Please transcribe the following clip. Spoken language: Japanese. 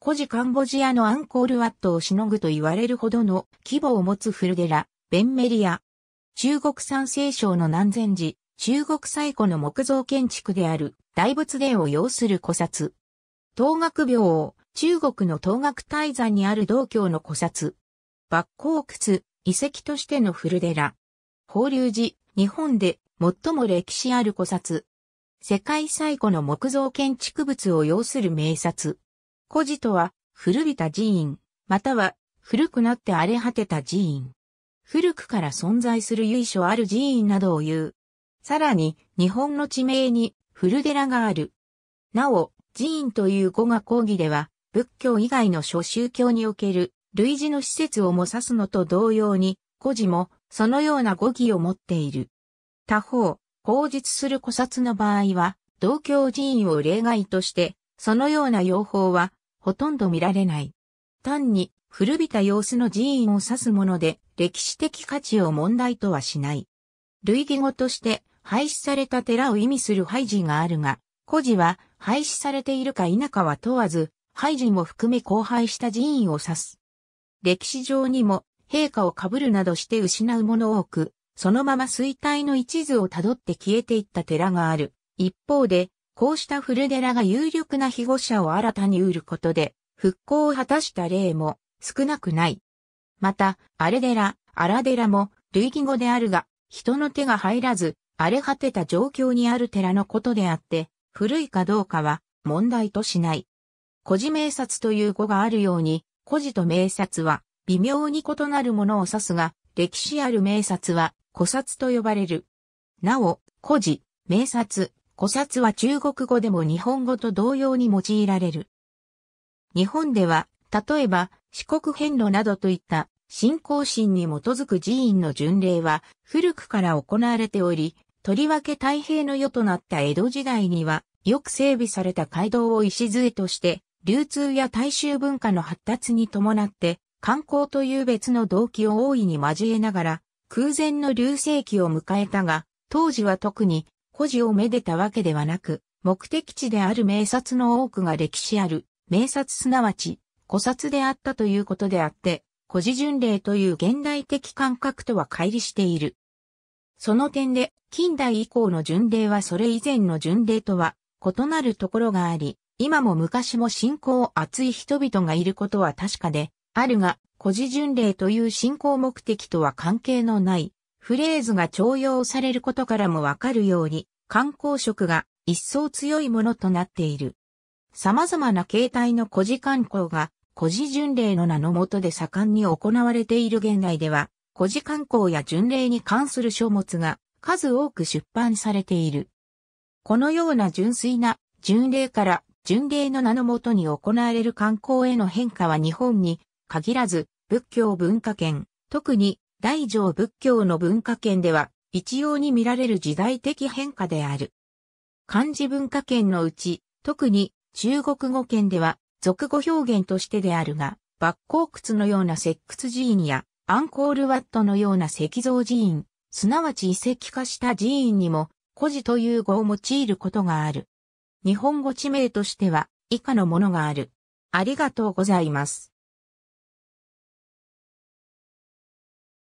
古事カンボジアのアンコールワットをしのぐと言われるほどの規模を持つ古寺、ベンメリア。中国三聖省の南禅寺、中国最古の木造建築である大仏殿を要する古刹。東岳廟を中国の東岳大山にある道教の古刹。抜光窟、遺跡としての古寺。法隆寺、日本で最も歴史ある古刹。世界最古の木造建築物を要する名刹。古事とは、古びた寺院、または、古くなって荒れ果てた寺院。古くから存在する由緒ある寺院などを言う。さらに、日本の地名に、古寺がある。なお、寺院という語が講義では、仏教以外の諸宗教における、類似の施設をも指すのと同様に、古事も、そのような語義を持っている。他方、口述する古刹の場合は、同教寺院を例外として、そのような用法は、ほとんど見られない。単に古びた様子の寺院を指すもので、歴史的価値を問題とはしない。類義語として廃止された寺を意味する廃寺があるが、古寺は廃止されているか否かは問わず、廃寺も含め荒廃した寺院を指す。歴史上にも、陛下を被るなどして失うもの多く、そのまま衰退の一途をたどって消えていった寺がある。一方で、こうした古寺が有力な被護者を新たに売ることで、復興を果たした例も少なくない。また、荒れ寺、荒寺も類義語であるが、人の手が入らず、荒れ果てた状況にある寺のことであって、古いかどうかは問題としない。古事名札という語があるように、古事と名札は微妙に異なるものを指すが、歴史ある名札は古札と呼ばれる。なお、古事、名札、古刹は中国語でも日本語と同様に用いられる。日本では、例えば、四国遍路などといった信仰心に基づく寺院の巡礼は古くから行われており、とりわけ太平の世となった江戸時代には、よく整備された街道を礎として、流通や大衆文化の発達に伴って、観光という別の動機を大いに交えながら、空前の流星期を迎えたが、当時は特に孤児をめでたわけではなく、目的地である名刹の多くが歴史ある、名刹すなわち、古刹であったということであって、孤児巡礼という現代的感覚とは乖離している。その点で、近代以降の巡礼はそれ以前の巡礼とは異なるところがあり、今も昔も信仰を熱い人々がいることは確かで、あるが、孤児巡礼という信仰目的とは関係のない、フレーズが徴用されることからもわかるように、観光色が一層強いものとなっている。様々な形態の古事観光が古事巡礼の名のもとで盛んに行われている現代では、古事観光や巡礼に関する書物が数多く出版されている。このような純粋な巡礼から巡礼の名のもとに行われる観光への変化は日本に限らず仏教文化圏、特に大乗仏教の文化圏では一様に見られる時代的変化である。漢字文化圏のうち、特に中国語圏では俗語表現としてであるが、抜光窟のような石窟寺院やアンコールワットのような石像寺院、すなわち遺跡化した寺院にも、古事という語を用いることがある。日本語地名としては以下のものがある。ありがとうございます。